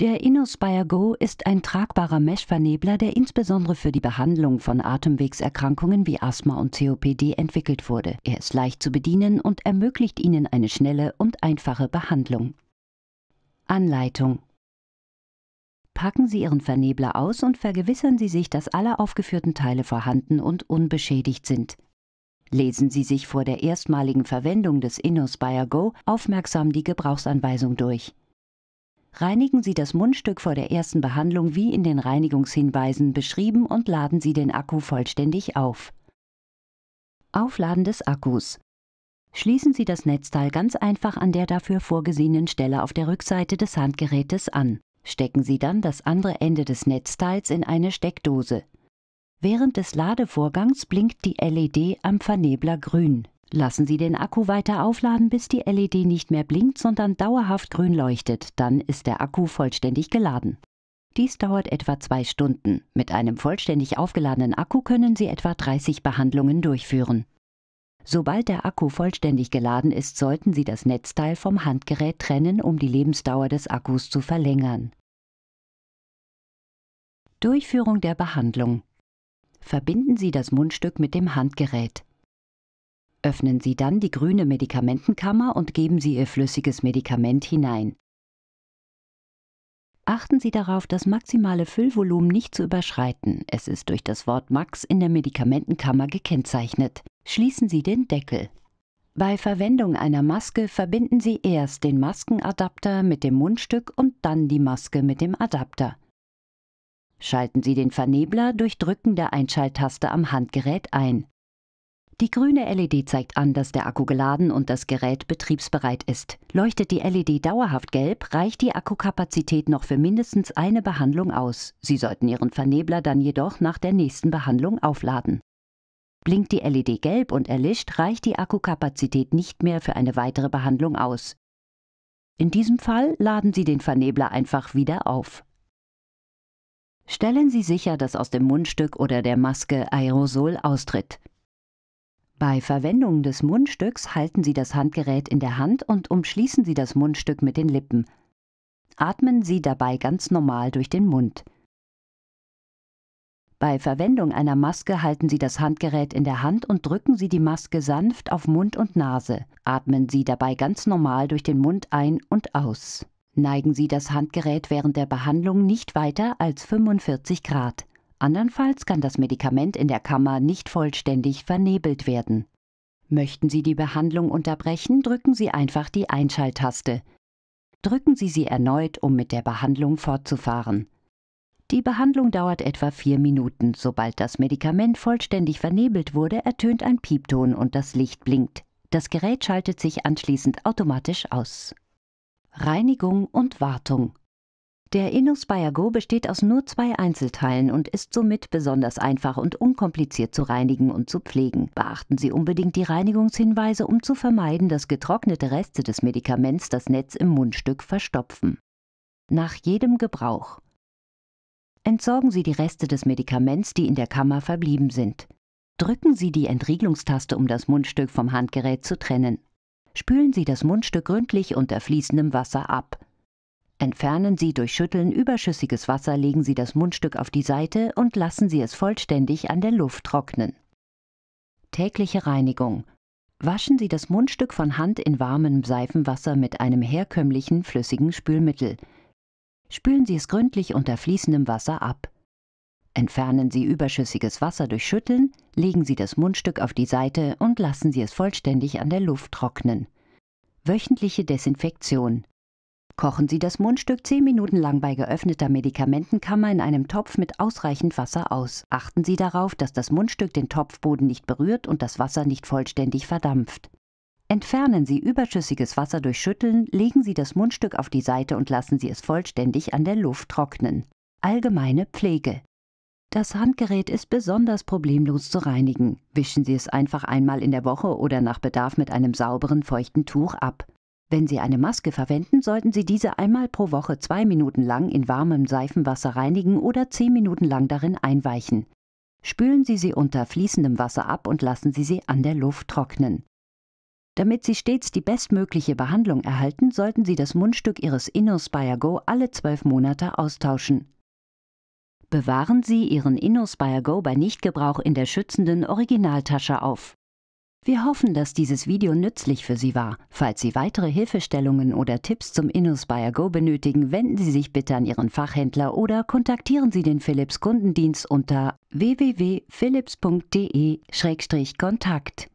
Der Innospire Go ist ein tragbarer Mesh-Vernebler, der insbesondere für die Behandlung von Atemwegserkrankungen wie Asthma und COPD entwickelt wurde. Er ist leicht zu bedienen und ermöglicht Ihnen eine schnelle und einfache Behandlung. Anleitung Packen Sie Ihren Vernebler aus und vergewissern Sie sich, dass alle aufgeführten Teile vorhanden und unbeschädigt sind. Lesen Sie sich vor der erstmaligen Verwendung des Innospire Go aufmerksam die Gebrauchsanweisung durch. Reinigen Sie das Mundstück vor der ersten Behandlung wie in den Reinigungshinweisen beschrieben und laden Sie den Akku vollständig auf. Aufladen des Akkus. Schließen Sie das Netzteil ganz einfach an der dafür vorgesehenen Stelle auf der Rückseite des Handgerätes an. Stecken Sie dann das andere Ende des Netzteils in eine Steckdose. Während des Ladevorgangs blinkt die LED am Vernebler grün. Lassen Sie den Akku weiter aufladen, bis die LED nicht mehr blinkt, sondern dauerhaft grün leuchtet. Dann ist der Akku vollständig geladen. Dies dauert etwa zwei Stunden. Mit einem vollständig aufgeladenen Akku können Sie etwa 30 Behandlungen durchführen. Sobald der Akku vollständig geladen ist, sollten Sie das Netzteil vom Handgerät trennen, um die Lebensdauer des Akkus zu verlängern. Durchführung der Behandlung Verbinden Sie das Mundstück mit dem Handgerät. Öffnen Sie dann die grüne Medikamentenkammer und geben Sie Ihr flüssiges Medikament hinein. Achten Sie darauf, das maximale Füllvolumen nicht zu überschreiten. Es ist durch das Wort Max in der Medikamentenkammer gekennzeichnet. Schließen Sie den Deckel. Bei Verwendung einer Maske verbinden Sie erst den Maskenadapter mit dem Mundstück und dann die Maske mit dem Adapter. Schalten Sie den Vernebler durch Drücken der Einschalttaste am Handgerät ein. Die grüne LED zeigt an, dass der Akku geladen und das Gerät betriebsbereit ist. Leuchtet die LED dauerhaft gelb, reicht die Akkukapazität noch für mindestens eine Behandlung aus. Sie sollten Ihren Vernebler dann jedoch nach der nächsten Behandlung aufladen. Blinkt die LED gelb und erlischt, reicht die Akkukapazität nicht mehr für eine weitere Behandlung aus. In diesem Fall laden Sie den Vernebler einfach wieder auf. Stellen Sie sicher, dass aus dem Mundstück oder der Maske Aerosol austritt. Bei Verwendung des Mundstücks halten Sie das Handgerät in der Hand und umschließen Sie das Mundstück mit den Lippen. Atmen Sie dabei ganz normal durch den Mund. Bei Verwendung einer Maske halten Sie das Handgerät in der Hand und drücken Sie die Maske sanft auf Mund und Nase. Atmen Sie dabei ganz normal durch den Mund ein und aus. Neigen Sie das Handgerät während der Behandlung nicht weiter als 45 Grad. Andernfalls kann das Medikament in der Kammer nicht vollständig vernebelt werden. Möchten Sie die Behandlung unterbrechen, drücken Sie einfach die Einschalttaste. Drücken Sie sie erneut, um mit der Behandlung fortzufahren. Die Behandlung dauert etwa vier Minuten. Sobald das Medikament vollständig vernebelt wurde, ertönt ein Piepton und das Licht blinkt. Das Gerät schaltet sich anschließend automatisch aus. Reinigung und Wartung der Inus Bayago besteht aus nur zwei Einzelteilen und ist somit besonders einfach und unkompliziert zu reinigen und zu pflegen. Beachten Sie unbedingt die Reinigungshinweise, um zu vermeiden, dass getrocknete Reste des Medikaments das Netz im Mundstück verstopfen. Nach jedem Gebrauch. Entsorgen Sie die Reste des Medikaments, die in der Kammer verblieben sind. Drücken Sie die Entriegelungstaste, um das Mundstück vom Handgerät zu trennen. Spülen Sie das Mundstück gründlich unter fließendem Wasser ab. Entfernen Sie durch Schütteln überschüssiges Wasser, legen Sie das Mundstück auf die Seite und lassen Sie es vollständig an der Luft trocknen. Tägliche Reinigung. Waschen Sie das Mundstück von Hand in warmem Seifenwasser mit einem herkömmlichen flüssigen Spülmittel. Spülen Sie es gründlich unter fließendem Wasser ab. Entfernen Sie überschüssiges Wasser durch Schütteln, legen Sie das Mundstück auf die Seite und lassen Sie es vollständig an der Luft trocknen. Wöchentliche Desinfektion. Kochen Sie das Mundstück 10 Minuten lang bei geöffneter Medikamentenkammer in einem Topf mit ausreichend Wasser aus. Achten Sie darauf, dass das Mundstück den Topfboden nicht berührt und das Wasser nicht vollständig verdampft. Entfernen Sie überschüssiges Wasser durch Schütteln, legen Sie das Mundstück auf die Seite und lassen Sie es vollständig an der Luft trocknen. Allgemeine Pflege. Das Handgerät ist besonders problemlos zu reinigen. Wischen Sie es einfach einmal in der Woche oder nach Bedarf mit einem sauberen, feuchten Tuch ab. Wenn Sie eine Maske verwenden, sollten Sie diese einmal pro Woche zwei Minuten lang in warmem Seifenwasser reinigen oder zehn Minuten lang darin einweichen. Spülen Sie sie unter fließendem Wasser ab und lassen Sie sie an der Luft trocknen. Damit Sie stets die bestmögliche Behandlung erhalten, sollten Sie das Mundstück Ihres InnoSpire Go alle zwölf Monate austauschen. Bewahren Sie Ihren InnoSpire Go bei Nichtgebrauch in der schützenden Originaltasche auf. Wir hoffen, dass dieses Video nützlich für Sie war. Falls Sie weitere Hilfestellungen oder Tipps zum InnoSpire Go benötigen, wenden Sie sich bitte an Ihren Fachhändler oder kontaktieren Sie den Philips Kundendienst unter www.philips.de-kontakt.